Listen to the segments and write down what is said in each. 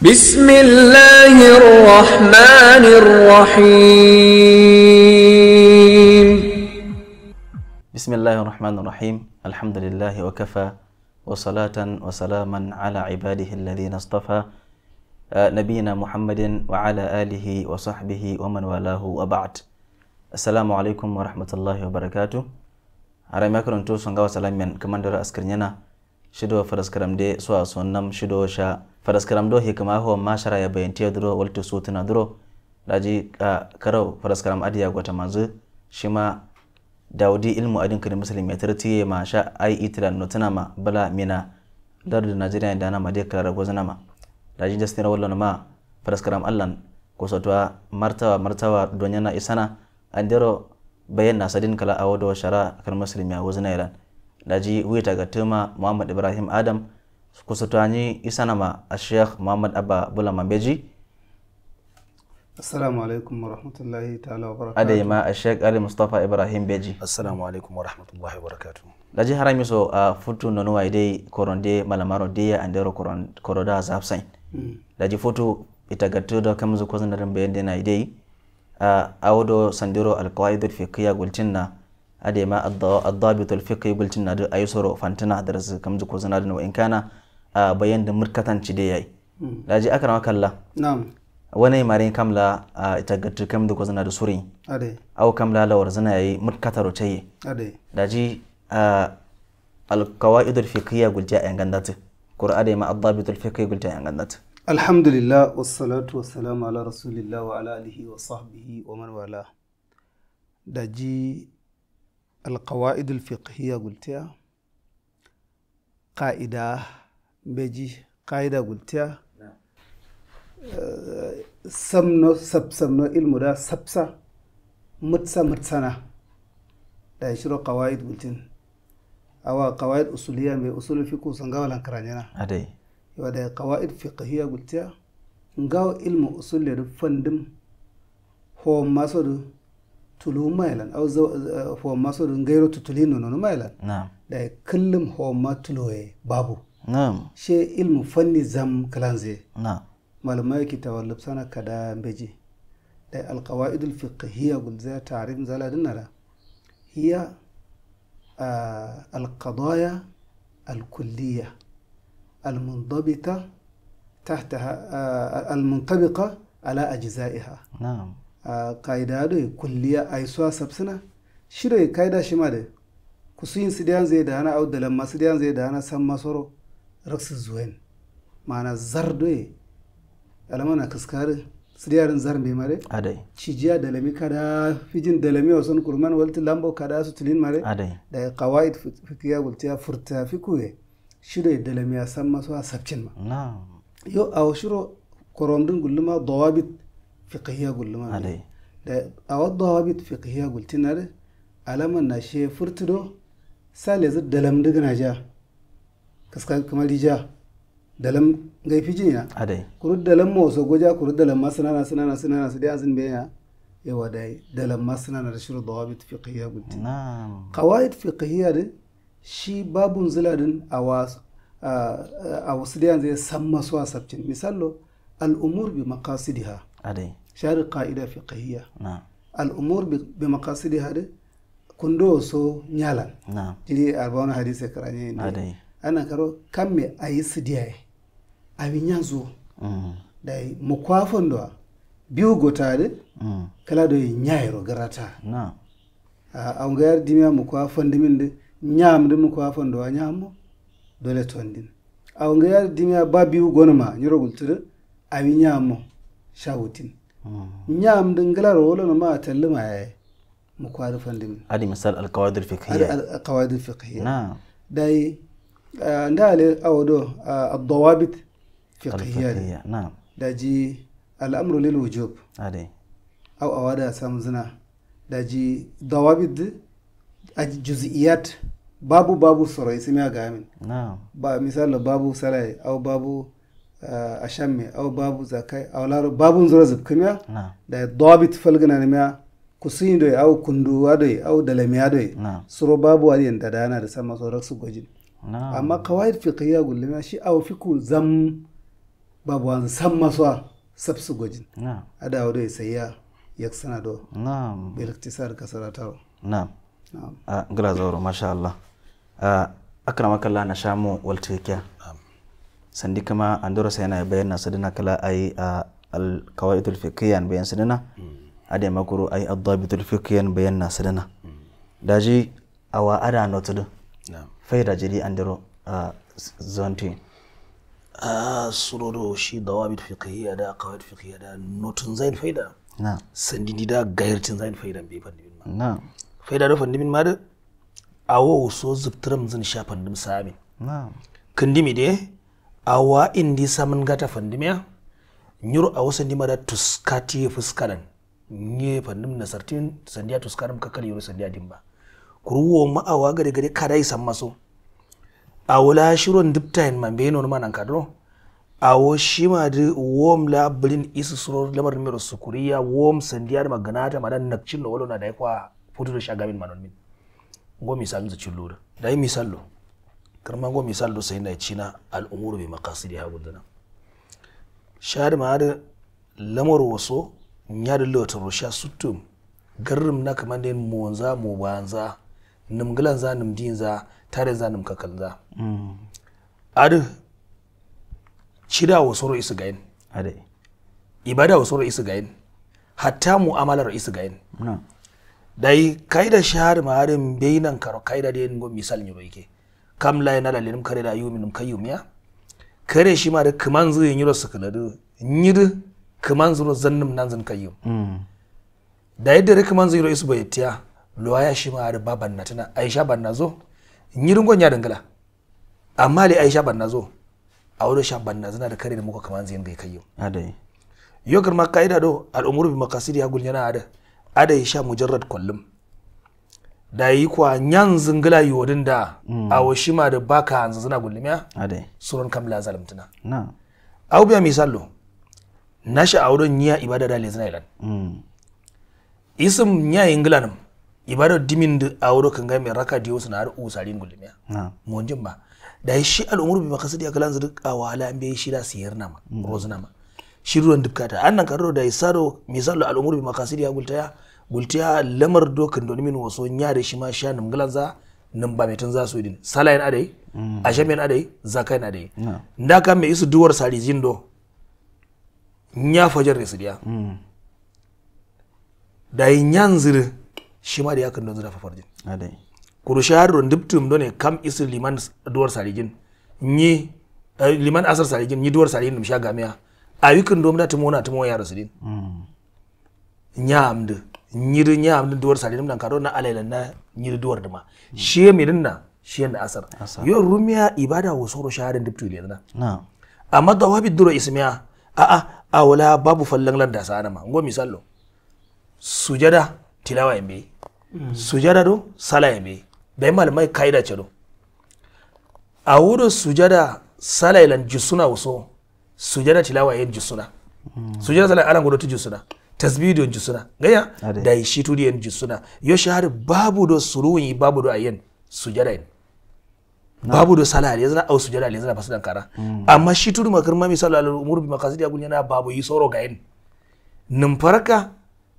بسم الله الرحمن الرحيم بسم الله الرحمن الرحيم الحمد لله وكفى وصلاة وسلاما على عباده الذين اصطفى آه، نبينا محمد وعلى آله وصحبه ومن والاه وبعد السلام عليكم ورحمة الله وبركاته أرى ما كنتم سنغاو سلامين كمان دور أسكرنينا shido so suwa sonnam shido sha faraskaramdo hikma ho shara ya bayante duro walto sutuna duro daji karau faraskaram adiya gota manzu shima daudi ilmu adin kare muslim ya tartiye ma sha ai no tana ma bala mina da najeriya da na ma de karar gozana ma daji justin wallan ma faraskaram allan sotwa martawa martawa donyana isana andero bayan nasadin kala awodo shara kan muslim ya wozana iran daji wita ga tuma muhammad ibrahim adam isa isanama a sheikh muhammad abba bula mambeji assalamu alaikum wa rahmatullahi ta'ala wa barakatuhu adai ma a sheikh ali mustapha ibrahim beji assalamu alaikum wa rahmatullahi wa barakatuhu daji haram iso a uh, futu no no koron koronde malamaro dia andero koroda za hafsain daji hmm. futu ita itagatu da kamzu kwazanarin bayan idai uh, a wado sandiro alqaidul fiqhiyya na. ade ma ad-dabit al-fiqhi bulcin na da aysoro fantana da rasu kamji ko zana da in kana a bayan da murkatanci da yayi daji hmm. akrama kalla na'am wani mare kamla la ita gatir kam da ko zana da suri ade kam kamla lawar zana yayi murkataro tayi ade daji al-qawaid al-fiqhiyya gulja yan gandata qur'ani ma adabitu dabit al gulja yan gandatu alhamdulillah wassalatu wassalamu ala rasulillah wa ala alihi wa sahbihi wa man wala daji alqawaid alfiqhiya gultiya qa'ida beji qa'ida gultiya samno sab samno ilmu da sabsa mutsa mutsana da shiro qawaid gultin awa qawaid usuliya mai usul fiqh sanga karanyana adai yawa gultiya ngaw ilmu usul le ho masodu tulu mailan aw eh, homa so ɗum gairo to tulino noon mailan ɗay kullum homa tuloye babu she ilmu fanni zam clanse malamai ki tawallub sana kada mbeji ɗay alqawaidul fiqhiya gol za tarif zala dinara hiya eh, alqadaya alkulliya almuntabita tahtaha eh, ala ajzaiha na'am a da kulliya suwa sabsina shire kaida shimade kusuyin sidiyan zai da hana audalan ma sidiyan zai da hana san masoro raksu zuwen mana zardo e alamana kaskare sidiyarin mai mare adai cijiya dalami kada fijin dalami wasan kurman walti lambo kada su tilin mare adai da qawaid fikiya gultiya furta e, da lami dalami san a sabcin ma yau aw shiro koromdin gulluma dawabit fiqhiya gulluma alai da awaddu hawabit fiqhiya gultinar alaman na she furtudo sale zu dalam digna ja kaska kamar rija dalam gai fijin ya adai kuru dalam mo so goja kuru dalam masnana na sanana su dai azin be ya wadai dalam masnana da shuru dawabit fiqhiya gultin na'am qawaid fiqhiya din shi babun zuladin a wasu a wasu da yanzu ya san masu a sabcin misalo al'umur bi maqasidiha ade shari qaida fiqhiya al umur bi maqasidi de. kundo so na jili arbawna hadise karanye ade ana karo kamme ayi sidiyaye awi nyazo mm. dai mo kwafondo biyu gotade mm. kala do nyairo garata na aw ngayar dimiya mo kwafondo min de ñaamde mu ko fondo wa ñaamo dole tondin a ungayar ngayar dimiya ba biyu nyiro ñorogol tura awi ñaamo shawutin ñam ah. din gala rolo no ma tallima e mu kwari fandim adi misal al qawaid al fiqhiyya al qawaid al fiqhiyya na dai ah, ndale awdo al ah, dawabit fiqhiyya na daji al amru lil wujub adi aw awada sam zina daji dawabit juz'iyat babu babu sarai sima gamin na ba misal babu sarai aw babu a shan mai au babu zakai au laro babun zura zubkamiya da dobi falgana na miya kusini doi au kunduwa doi au dalamiya doi suro babu wani da dana da sama sauran su gwajin amma kawai fiqhiyya gullum shi au fiku zam babu wani san maswa sab su gwajin adawa ya sayya yaksana do bil iktisar kasaratawa na'am a gra zauro masha Allah akramaka makalla na shamu waltekiya sandi kama andoro ya bayan sadina kala ay al qawaidul fiqhiyan bayan sadina hmm. ade makuru ay adabitul fiqhiyan bayan sadina hmm. daji awa ada notudu faida jiri andoro zonti suroro shi dawabit fiqhiyya da qawaid fiqhiyya da notun zain faida sandi dida gairtin zain faida be fandimin ma faida do fandimin ma da awo so zubtram zin sha fandim samin kindi de awa indi samun gata fandimiya nyur a wasu nima da tuskati fuskaran nye fandim na sartin sandiya tuskaran kakali yoro sandiya dimba kuruwo ma awa gari gari kadai sammaso a wula ndipta diptain mambe beno ma nan kadro a wo shima di wom la blin isu suro lamar numero sukuriya wom sandiya ma ganata ma dan nakcin no walo na dai kwa futu da shagamin manon min go misal da chullura dai yi misallo. karmango misal do sayna china al umuru bi ha gudana ma da lamar waso da lota rusha sutum garrum na kamanden monza mo banza nim gilan za nim za tare za nim kakalza hmm. adu cida waso ro isu gayin ade ibada waso ro isu gayin hatta amalar isu gayin dai kaida shahar da bainan kar kaida da yin misal ne bai kam la yana da lelim kare da yumi num kayum miya kare shi ma da kaman zu yin yiro sakala du nyidu kaman zu zannum nan zan kayum mm. da yadda da kaman zu yiro isu bayatiya loya shi ma da baban na tana aisha ban na zo nyidun ya dangala amma li aisha ban na zo a sha ban na zana da kare da muka kaman zu yin gai kayum adai yokar ma kaida do al umuru bi maqasidi ya gulnyana ada ada sha mujarrad kullum dayi kwa nyanzi ngila yodin da mm. awo shima da baka hanzu zina gulmiya suron kamla zalimtina na misalo biya misallo nashi awudon niya ibada da lezina ilan mm. isim niya ingila nam ibada dimin da awudo kan gami raka diyo suna har usarin gulmiya na monjin ba da shi al'umur bi makasidi akalan zuduk awala an bai shi da siyar nama mm. rozina ma shiruwan dukata annan karo da isaro misallo al'umur bi makasidi ya mm. gultaya bultiya lamar dokin don min waso nya da shi ma sha nim glanza nim ba metin za su din salayin adai mm. ashamin adai zakayin adai nda ka me isu duwar sari jindo nya fajar ne su diya mm. da yi yan ziri shi ma da yakin don zira fafarjin adai kuru shahar don diptum don ne kam isu liman duwar sari jin ni eh, liman asar sari jin ni duwar sari nim sha gamiya a wikin dom da tumo na tumo ya rasu din mm. nya amdu nyiri nya amna duwar salim nan karo na alailan na nyiri duwar dama shi mirin na shi na asar yo rumiya ibada wo soro shaharin diptu ilena na amma da wabi duro ismiya a a a wala babu fallan lan da sana ma ngo misallo sujada tilawa yambe hmm. sujada do sala yambe bai malamai kaida ce do a wuro sujada sala ilan jusuna wuso sujada tilawa yin jusuna hmm. sujada sala alan godo tu jusuna tasbido jisuna gaya da yi shi turiyan jisuna yo shahar babu do yi babu do ayyan sujada yin babu do sala ya zana au sujada ya zana basudan kara hmm. amma shi turu makar mami sallallahu umuru bi makasidi agun yana babu yi soro gayin num faraka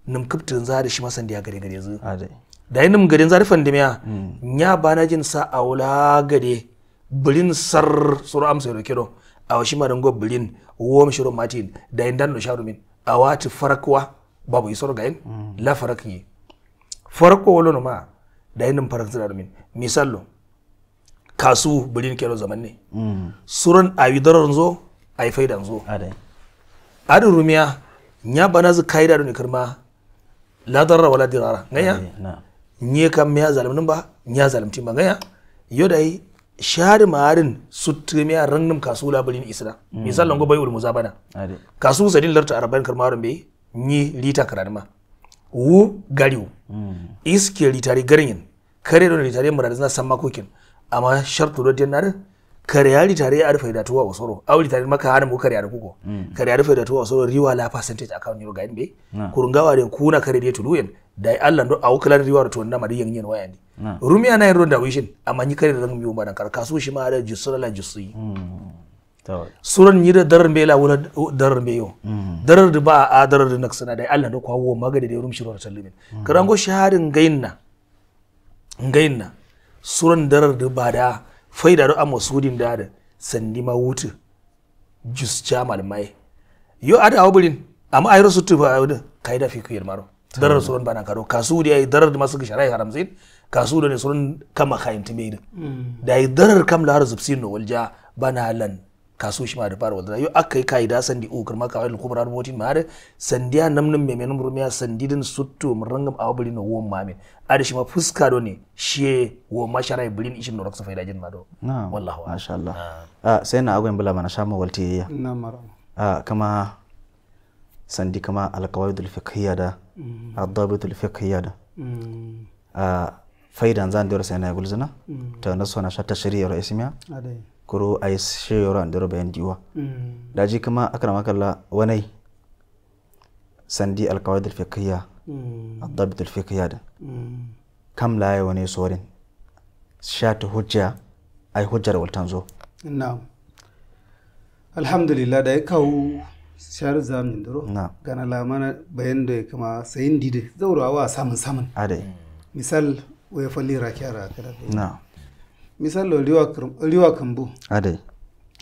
num kiptin zari shi masan da ya gare gare zu da yin num garin zari fandimiya hmm. nya bana jin sa aula gade bilin sar suru amsa yoro kero a washi bilin wom shiro matin da yin dan no sharumin a wati farakwa babu isor gayin la la yi farko wani ma da yinin farakta da min misallo kasu birin kero zaman ne mm. a ayi darar zo yi faidan zo adin rumiya nya bana zu kaida da karma la darra wala dirara ngaya nye kam ya zalimnin ba ya zalimtin ba da yi shari marin tumi a rannum kasu labarin isra hmm. lango bai bayul muzabana kasu sadin lartu arban karmarun be ni lita karanma wu gariu hmm. iske litari garin kare don litari muradin na samma amma shartu rodin narin yari tare ya rufe da tuwa osoro auri tare maka hana mu da kuko mm. ya rufe da tuwa osoro riwa la percentage account yoro gain be kurungawa ku kuna kare de tuluyen dai Allah do kala riwa to na mari yanyen waya ne rumiya na yin ronda wishin amma ni kare da mu yo madan karkasu shi ma da jisura la jisuyi mm. suran yi da darar la wala darar beyo mm. darar da ba a darar da naksana dai Allah da kwawo magade da rumshi rawar sallimin karango shaharin gainna gainna suran darar da ba da faidaro a masudin dada sandi ma wutu jus jamal mai yo ada awburin amma ayro sutu ba awda kaida fi kuyar maro darar suron bana karo kasu da yayi darar masu sharai haramsin kasu da ne suron kama kayan mai mm. da yi darar kam lahar zubsin no walja bana lan kaso shi ma da fara wadda yo akai kai da sandi o karma ka wal kubra rubotin ma da sandiya namnin me menum rumiya sandidin sutto murangam awbali no won mamin ada shi ma fuska do ne shi wo mashara ibrin ishim no raksa faida jin ma do wallahu masha Allah ah, sai na agwen bula mana sha shamu walti ya na mara ah, kama sandi kama alqawaidul fiqhiyya da mm. adabitul fiqhiyya da mm. ah, faidan zan dora sai na gulzuna mm. ta ta shatta shari'a ismiya adai kuro ay sheyora dara bayan diwa mm. daji kama makalla wani sandi a dabi dalfikiyya da kam laye wani saurin sha ta hujja a yi hujjar waltan zo na'am alhamdulillah da ya kawo shar zamin duro gana lamana bayan da ya kama sayin dide zaurawa samun samun misal waya falli rakiya rakiya na misalo riwa kambu ade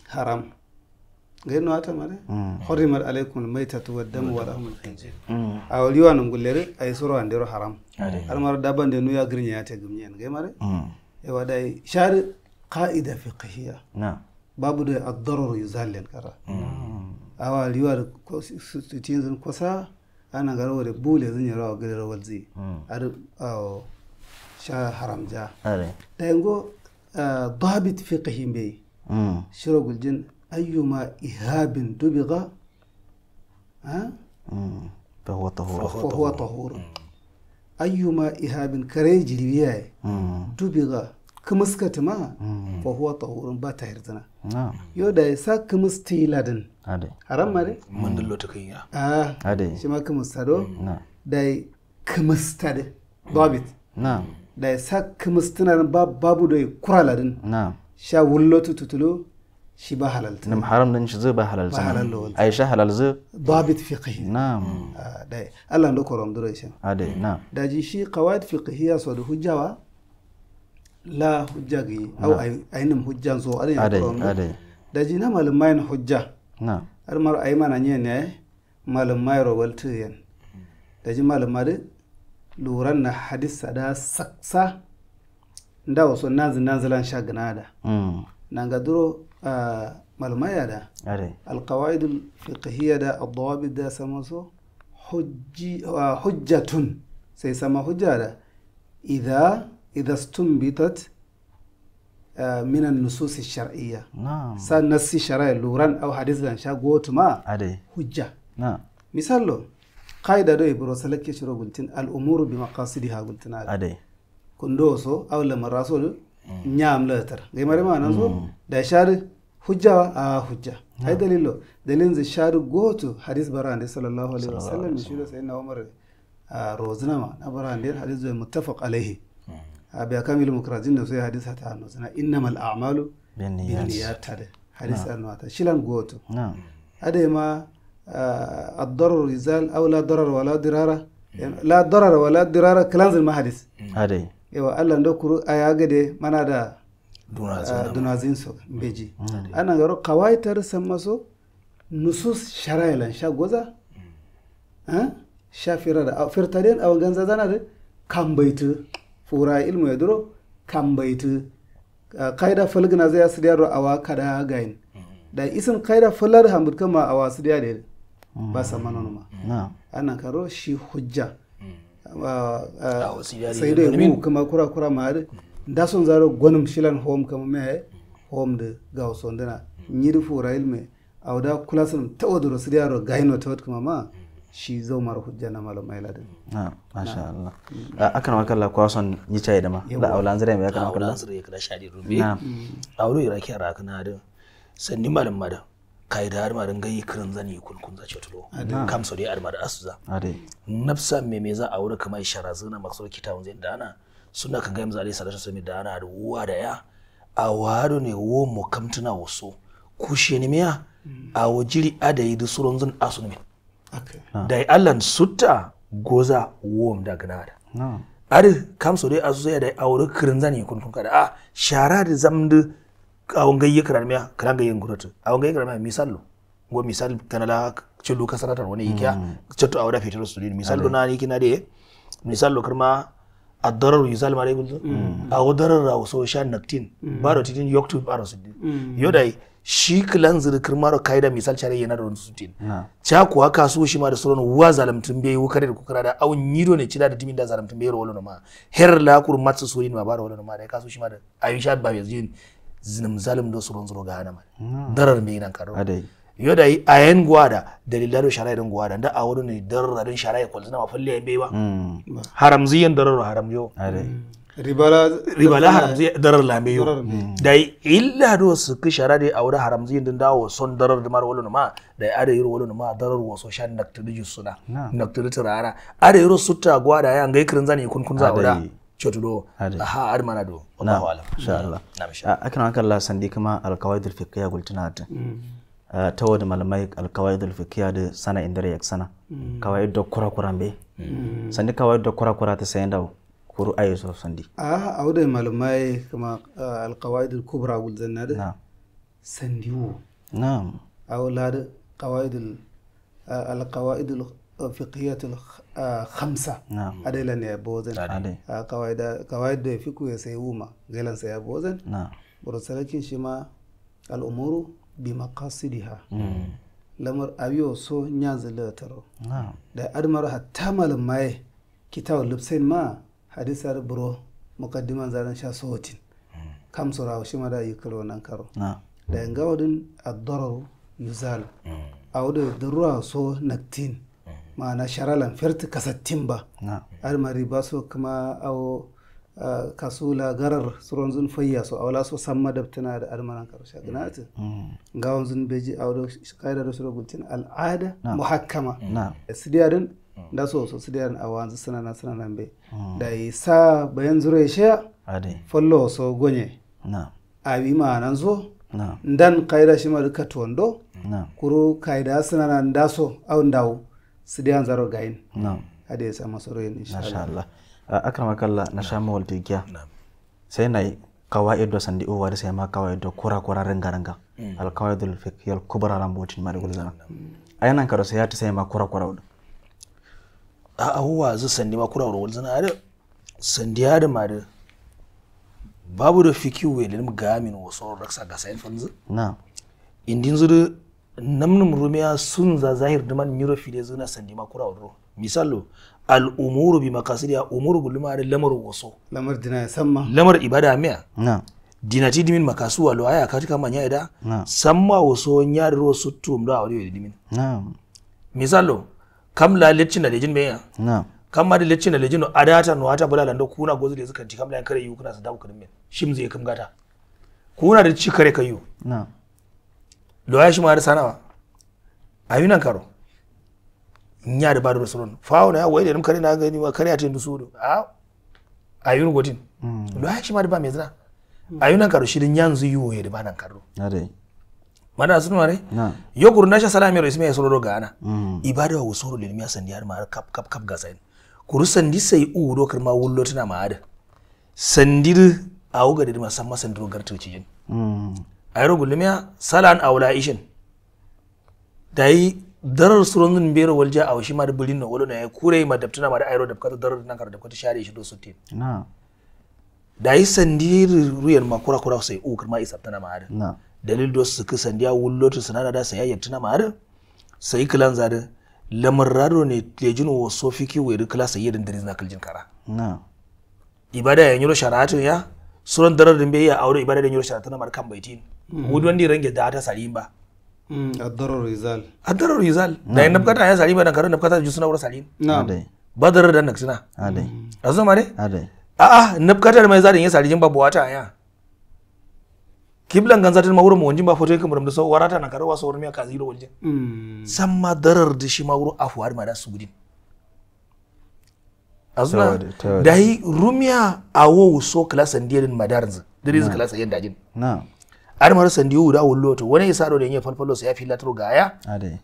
haram gai no atama de mm. harimat alaikum maitatu wad damu wa lahum mm. al mm. a riwa nungu lere ay soro andero haram ade armar dabande nu ya grinya ya tegumnya gai mare e wada shar qaida fiqhiya na babu da ad-darar yuzallan kara awa riwa ko sutin zun kosa ana garo da bule zun yi rawa gidan rawar zai a haram ja ضابط فقه بي شرق الجن أيما إهاب دبغ ها فهو طهور فهو طهور أيما إهاب كريج لبياي دبغ كمسكت ما فهو طهور با تهرتنا yau da ya sa kamus ta yi ladin haram ma dai? mandalo ta kan ضابط a da sa kimistinan babu da kuraladin sha wulotu tutulu شي بحلال نم حرام نش زي بحلال بحلال اي شي حلال زي ضابط فقهي نعم داي الله لو كرم دريش ادي نعم داجي شي قواعد فقهيه صد حجه لا حجه او اينم حجه زو ادي كرم ادي داجي نا معلومين حجه نعم المر ايمان اني نه معلومين روبلتين داجي معلومين luran na hadisa da saksa nda wasu nazi nazilan sha ganada Na mm. ga duro malmaya da alqawaid alfiqhiyya da abubuwa da sama so hujjatun sai sama hujja da idha idha stumbitat uh, min nususi Sa shariyya no. sa shara'i luran aw hadithan sha gotuma hujja Misalo. misallo qaida do ibro salake shiro guntin al umuru bi maqasidiha guntin ade kundo so awla maraso mm. nyam latar ngai mare mana so mm. da shar hujja a hujja mm. ai dalilo dalilin zai shar goto hadis barande sallallahu alaihi wasallam shi da sayyidina umar ma na barande hadis zai muttafaq alaihi abi akamil mukrajin da sai hadis ta hannu sana innamal a'malu binniyat hadis anwata shilan goto ade ma الضرر يزال او لا ضرر ولا ضرار يعني لا ضرر ولا ضرار كلانزل ما حدث هذه yawa allah da kuru a ya gade mana da dunazin su beji ana garo kawaitar san maso nusus sharailan sha goza sha fira da firtaren a wangan zazana da kambaitu fura ilmu ya duro kambaitu kaida falgina zai su diyaro a waka da gain da kaida falar hamburka ma a wasu diyaro ba sa manoma ana karo shi hujja hmm. eh, sai da mu kuma kura kura ma da son zaro gonum shilan home kama me hmm. home de gaw sondana nyiri fu kula sun awda kulasum tawadro sidiyaro gaino tawad kuma ma shi zau mara hujja na malam mai ladin na masha Allah A maka Allah kwa son yi chai da ma da aulan zare mai akan maka Allah zare kada shadi rubi hmm. auru iraki ara kana da sanni malam madan har marin gayi kirin zani kun kun za cetulo kam so dai armar asuza nafsa me me za a wuri kamar ishara zuna maksud kitabun zai dana suna kan gaimza alayhi salatu wasallam dana da uwa da ya a waro ne wo mu kamtuna waso kushe ne miya a wajiri adayi da suron zun asun min da allan sutta goza wo da da ari kam so dai azuza da aure kirin zani kun kun kada a shara da zamdu awangayye karanmiya karangayye ngurata awangayye misal lo go misal kana kanala chulu kasaratar wani ikya chatto awada fitaro misal misallo na nikina de lo karma الضرر يزال ما يقول أو ضرر أو سو شان نكتين بارو تين يكتب بارو سدين يوداي shi kilan zirkir maro kaida misal chare yana da wani sutin cha kuwa kasu shi ma da sauran wa zalamtun bai wukare da kara da awun yido ne cida da timin da zalamtun bai wala ma her la kur matsu surin ma bar wala ma da kasu shi ma da sha ba zin zinim zalum do suron zuro ga nama darar mi nan karo yoda yi ayen gwada dalilar sharai don gwada da a wurin dararin sharai kul ma mafalle yan bewa hmm. haram ziyan darar haram yo hmm. ribala ribala haram ziyan darar lambe yo da hmm. illa do su ki sharai a wurin haram ziyan din dawo son darar da mar ma da ada yiro wala ma darar waso shan naktudu suna naktudu turara ada yiro sutta gwada ya ngai kirin zani kun kun za guda cotuɗo ha armanado wallahu alam inshallah akan akan la sandi kuma alqawaid alfiqhiyya gultinat mm. ah, ta wadi malamai alqawaid alfiqhiyya da sana indare yak sana qawaid mm. da kura kura be mm. sandi qawaid da kura kura ta sayan da kuru ayi so sandi a ah, awde malamai kuma alqawaid ah, alkubra da sandi wo na'am awlad qawaid alqawaid fiqiyatu ah, khamsa nah. adela ne bozen a ah, kawaida kawaida fiku ya sai uma gelan sai bozen na burusalakin shima al umuru bi maqasidiha hmm. lamar abiyo so nya zalatar da admar hatta mal mai kitab lubsain ma hadisar buro muqaddiman zaran sha sotin hmm. kam sura shima da yikro nan karo da ngawdin ad-darar yuzal mm. awdu durra so naktin ma'ana sharalan firti kasattin ba almari ba so kuma awo kasu garar suron zun fayya su aula so samma dabtana da almanan karsha mm. gnatin mm. gawon zun beji shi kaida da shirar gultin al'ada muhakkama eh, sidiyadin mm. da so so a wanzu suna na suna nan bai da sa bayan zure shiya Follo so gonye a bi ma'anan zo ndan kaida shi ma duka tondo kuro kaida suna nan da so awon dawo su da zaro gayin hada ya samu saroyin insha Allah akrama kalla na sha mawal dukiya sai na yi kawai da sandi uwa da sai ma kawai da kura kura ranga ranga mm. al kawai da fikiyar kubra rambotin ma da gulzana yanan karo sai ya ta sai ma kura kura a ahuwa zu sandi ma kura kura a da sandi ya da ma da babu da fikiyu welin gamin wasu raksa ga sayin fanzu na indin zuru namnum rumiya sun za zahir duman nyuro fide zuna sandi kura wuro misalo al umuru bi makasiri ya umuru guluma da lamar waso lamar dina samma lamar ibada miya na dina ti dimin makasu aya ka tika manya ida na samma waso nyari ro suttu mda awri dimin na misalo kam la lecin da lejin meya na Kam ma da lecin da lejin adata no ata bulala ndo kuna gozu da suka ci kam la kare yu kuna sadaku kan men shim zai kam gata kuna da ci kare kayu na lo ya shi ma da sanawa ayunan karo nya da badu rasulun fawo na wai da rum kare na gani wa kare cikin dusu do a ayun godin hmm. lo ya shi ma da ba me zina ayunan karo shi din yanzu yiwo ya da banan karo ade mana sun mare yogur sha salami ismi ya soro ga ana hmm. ibada wa usuru lil miya san diyar ma kap kap kap ga sai kurusan sandi sai u do ma wullo tana ma ada sandir a wuga da masan masan dogar yin ayro gulumiya salan awla ishin dai darar suronin bero walja a washi ma da bulin wolo na kure ma dabtuna ma da ayro darar nan kar dabkata share shi do sutin na dai sandiri ruyan ma kura kura sai u kirma isabtana ma da dalil do su sandiya wullotu sanada da sai yayyatuna ma da sai kilan zada lamar raro ne lejin wa sofiki kula sai sayyidin dare na kaljin kara na ibada ya nyiro sharatun ya suran darar din bai ya aure ibada da nyiro sharatun mar kan baitin wudu mm. wanda ya range da mm. ta salim ba addarar rizal addarar rizal da yan nafkata ya salim ba dan karin nafkata ji suna wurin salim ba badar da nak suna a zo mare a a nafkata mai zadin ya salim ba buwa ta ya kiblan ganza ta mawurin wanjin ba foto kamar murmuda sau warata na karuwa sau wurin yaka zira wajen. Mm. san darar da shi mawurin afuwar ma da su a azuna da yi rumiya awo so klasan diyarin madarin zai dare zai klasan yadda jin ar mar sandi wuda wulloto wani isa do ya falfalo sa fi latro gaya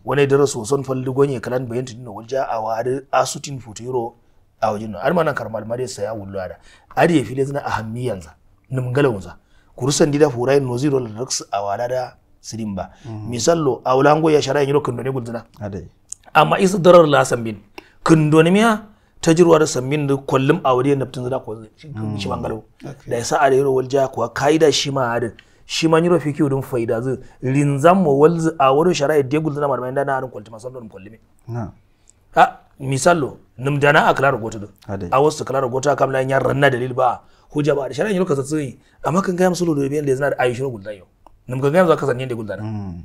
wani daraso son faldu gonye kalan bayan tinno a awa asutin futuro a wajen nan ar manan karmal mare sa ya wullo ada ade fili zina ahammiyan yanzu nim galawun za kurusan da furai no zero a awala da ba misallo awlango ya shara yiro kundo ne gulduna amma isa darar la bin kundo ne miya tajirwa da sammin da kullum a wajen naftin zada ko mhm. shi bangalo da yasa a da yiro walja kuwa kaida shi ma adin shi ma nyiro fikiu dun faida zu linzan mo walzu a woro shara'i da gul na marmai dana harin kwalti masu dum kwalli a misallo num dana a klara goto do a wasu klara a kam na nyar ranna dalil ba hujja ba da shara'i nyiro kasatsi amma kan ga musulun do biyan da zana da ayishiro gul dayo num kan ga zaka sanin da gul dana mm.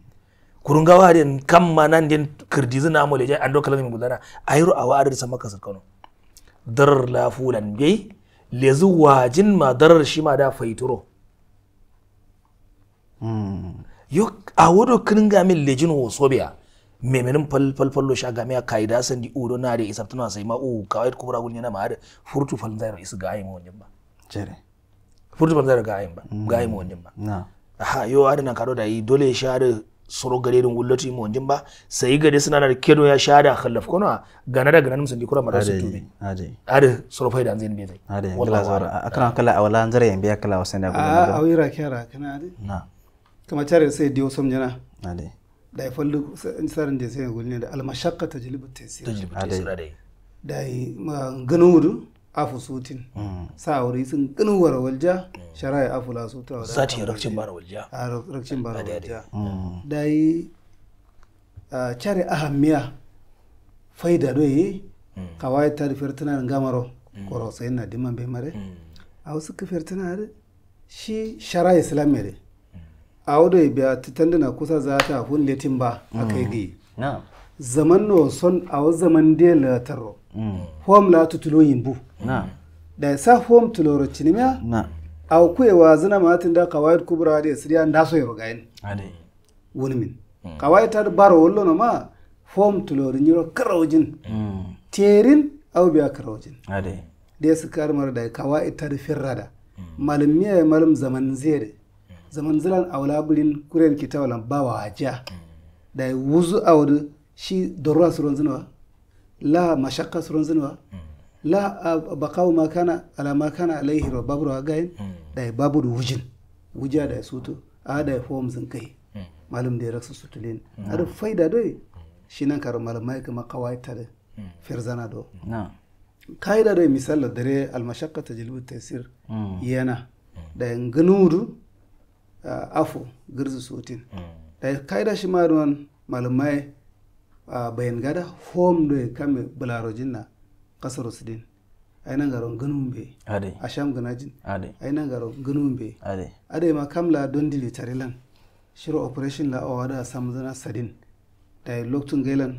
kurungawa den ma manan den kirdizu na amole jai ando kalan yi ayro awa adar sama ka kano dar lafulan bai lezu wajin ma darar shi ma da faituro yo a wodo kiringa min lejin wo sobia memenin falfallo shagami a kaida san di udo na da isar tana sai ma u kawai kubra gun yana ma da furtu fal zai isu ga ayi mu wannan ba jere furtu fal zai ga ayi ba mm. ga ayi mu wannan ba na ha yo adana kado da yi dole sha da soro gare din gullati mu wannan ba sai gare suna da kedo ya sha da khallaf kono gana da ganin sun di kura marasa su tube ade ade soro faida zai be zai ade wallahi akana kala awalan zare yan biya kala wasan da gullati a wira kira kana ade na kama chare sai diyo somjana ade da fallu sarin de sai gulne da al mashaqqa tajlibu yi tajlibu taysir ade da ganudu afu sutin mm. sa wuri sun gano wara walja mm. sharai afu la suta wa sati rakcin bara walja a rakcin bara walja mm. da yi a ahammiya faida do yi kawai tar firtina gamaro koro sai na dimman bai mare a wasu kafirtina shi shara islamiyya awdo biya titande na kusa ta hun letin ba a kai gai mm. zaman no son wasu zaman de la taro mm. hom la tutulo yimbu da sa hom tuloro cinimiya a kuwa kuewa zina matin da kawaid kubra de siriya ndaso yo gayen ade wani min mm. kawaid tar baro wallo na ma hom tuloro nyiro karojin terin au biya karojin da de su karmar da kawai ta firra da miya malam zaman zede zaman zilan awla bulin kuren kita ba wa haja da wuzu awdu shi dorowa suron zinawa la mashaqqa suron zinawa la baqaw ma kana ala ma kana babu rabbabru gayin da babu wujin wujiya da sutu a da fom zin kai malum da raksu sutulin ada faida dai shi nan karo malamai kuma ta da firzana do kaida dai misalar dare almashakka ta tajlibu tasir hmm. yana da nganudu Uh, afo girzu sotin mm. da kaida shi ma don uh, bayan gada hom ya kame bularojin na kasar sudin ainihin garon ganun be asham ganajin ainihin garon ganun be ade ma kamla don dili tarilan shiro operation la awa da samzana sadin da loktun gailan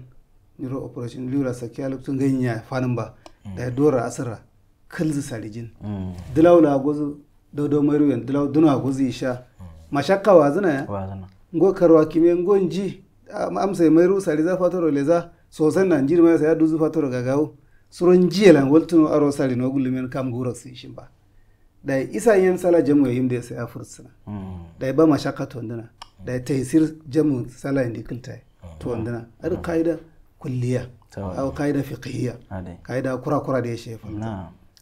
niro operation liura sakiya loktun mm. ya fanin ba da dora asira kalzu sarijin mm. dilawla gozu dodo maru yan dilaw duna guzi sha mashakka zina ya ngo karwa kime ngo nji amsa maru sari za fatoro leza sosan na njiri ma saya duzu fatoro gagawo suro nji lan woltuno aro sari no men kam guro shi shimba dai isa yan sala jamu ya de saya fursuna hmm. dai ba mashakka to ndina dai taysir jamu sala indi kultai hmm. to ndina ar kaida kulliya aw kaida fiqhiyya kaida kura kura da ya shefa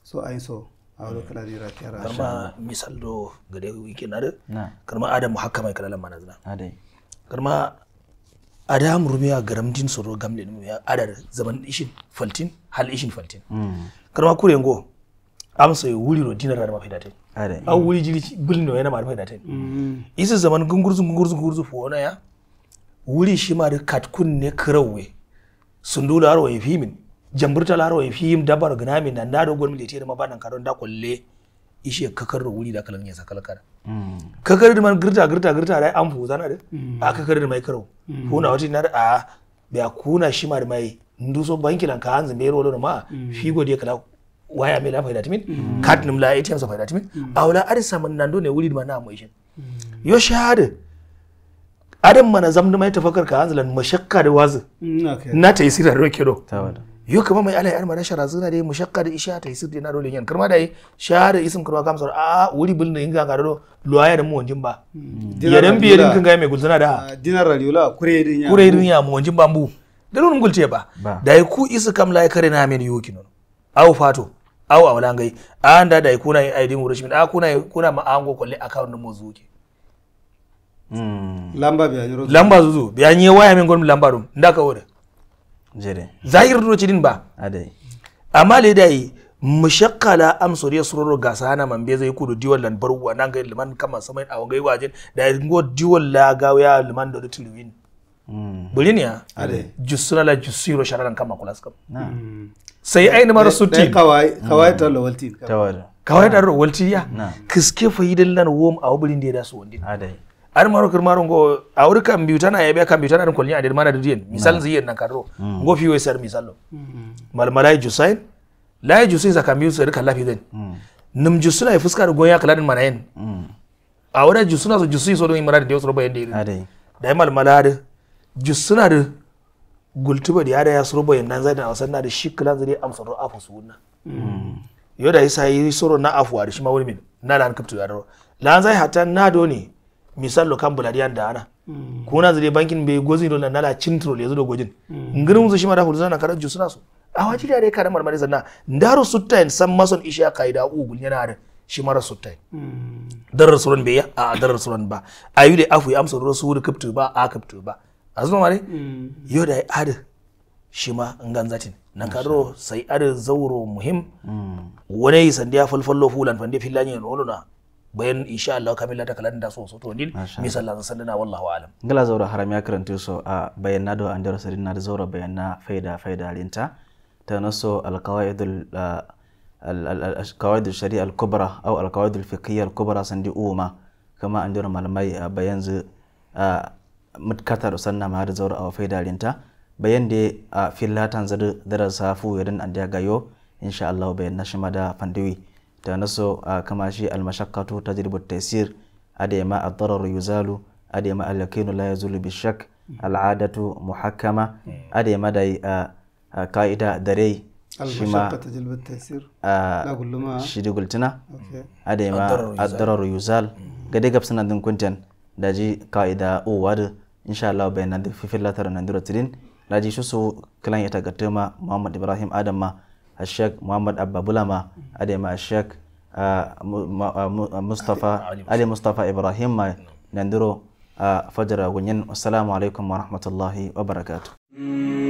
so ayin so awdo kala ni ratiyar karma misal do gade wikinare karma adam muhakkama kala lamma nazna adai karma adam rumiya garamdin soro gamle dum ya adar zaman ishin faltin hal ishin faltin hmm. karma kurengo amsa ya wuri ro dinar da mafi datai Aw wuri jiri n'o yana mafi datai hmm. isi zaman gungurzu gungurzu gungurzu fo na ya wuri shi ma da katkun ne karawe sundula arwa yafimin jamburtalaro e fiyim dabar gina min da dogor military ma banan karon da kolle ishe kakar da wuri da kalan yasa kalkar mm. kakar da man girta girta girta da an fuza na da mm. a kakar da mai karo mm. kuna wata na a bai kuna shi mar da mai nduso banki lan ka hanzu mai rolo ma fi gode kala waya mai la faida timin kat nim la ATM sa faida timin awla ari saman nan do ne wuri ma na mu shi. yo shahada adam mana zamdu mai tafakar ka hanzu lan mashakka da wazu na ta yi sirar rokero tawada yo kama mai alai armara shara zuna dai mushaqqa da isha ta hisir dina rolin yan karma dai shahada isim karma kamsar a wuri bil ne inga garo luaya da mu wanjin ba hmm. yaran biye din kan ga mai gulzuna da ah, dinar raliola kure din ya kure din ya mu wanjin bambu da nun gulce ba da ku isu kam lai kare na men yoki non au fato au a walan gai an da da kuna yin aidin shimin a kuna kuna ma an go kwalle account mu zuke hmm. lamba biya lamba zuzu biya ni waya min gon lamba dum ndaka wore jere zahir do cidin ba amma le dai mushakkala am soriya suroro gasa hana man be zai kudu diwal lan wa nan ga liman kama samai a wangai wajen da ngo diwal la ga ya liman do tilwin hmm. bulin ya ade jusuna la jusiro shararan kama kula skam hmm. sai aini mara sutti kawai hmm. kawai ta lawalti kawai kawai da rawalti ya kiske fayidan lan wom a wubulin da ya dasu wandin adai ar maro kir maro ngo awri kam biutana yabe kam biutana den kolnya adir mana den misal mm. ziyen nan karro mm. ngo fi wesar misalo mm, mal malai jusain lai jusain sa kam yusar kala fi den num jusuna e fuskar ya kala den mana yen awra jusuna so jusui so den mara so yusro bayen den da mal malad jusuna de gultuba da ada ya suro bayen nan zai da wasan na da shi klan zai amsa ro afa su yo yau da isa yi soro na afuwa da shi ma wani min na da an kaptu ya ro lan zai hata na do ne misal lo kan bulariyan da ana mm. na zire bankin bai gozi do nan nala cintro le zudo gojin mm. ngirum zu shima da hudu na karaju suna su a waji da dai karamar mare zanna ndaru suttain san mason isha kaida ugul yana da shi mara suttain mm. dar rasulun bai a dar rasulun ba ayu da afu amsa rasul kaptu ba a kaptu ba azuma mare yo da ada shi ma zatin na karo sai ada zauro muhim wani sandiya falfallo fulan fande fillani ne na bayan insha Allah kamar ta kalanda so so to din misal Allah sallana wallahu alam ngala zaura haram ya karanta so a bayanna do an darasa din na zaura bayanna faida faida alinta ta naso alqawaid alqawaid alshari'a alkubra aw alqawaid alfiqhiyya alkubra san di umma kama an dora malamai a bayan zu mutkata do sanna ma har zaura aw faida alinta bayan de fillatan zadu darasa fu yadan an da gayo insha Allah bayanna shimada fandiwi ta naso a kama shi ta jirbi taisir a da yama a tsararru yi zalu a da yama la laye zulu bishak al'adatu muhakkama eh. a da yama da yi a ka'ida da rai shi ma a shi a da yama a tsararru ga dai kuntan da ji ka'ida uwa da insha Allah bayan na da fifin latar nan da rotirin da ji su su kilan ya muhammad ibrahim adam ma الشيخ محمد أبا بولما أدي ما الشيخ آه، آه، آه، مصطفى علي مصطفى إبراهيم ما نندرو فجر ونين والسلام عليكم ورحمة الله وبركاته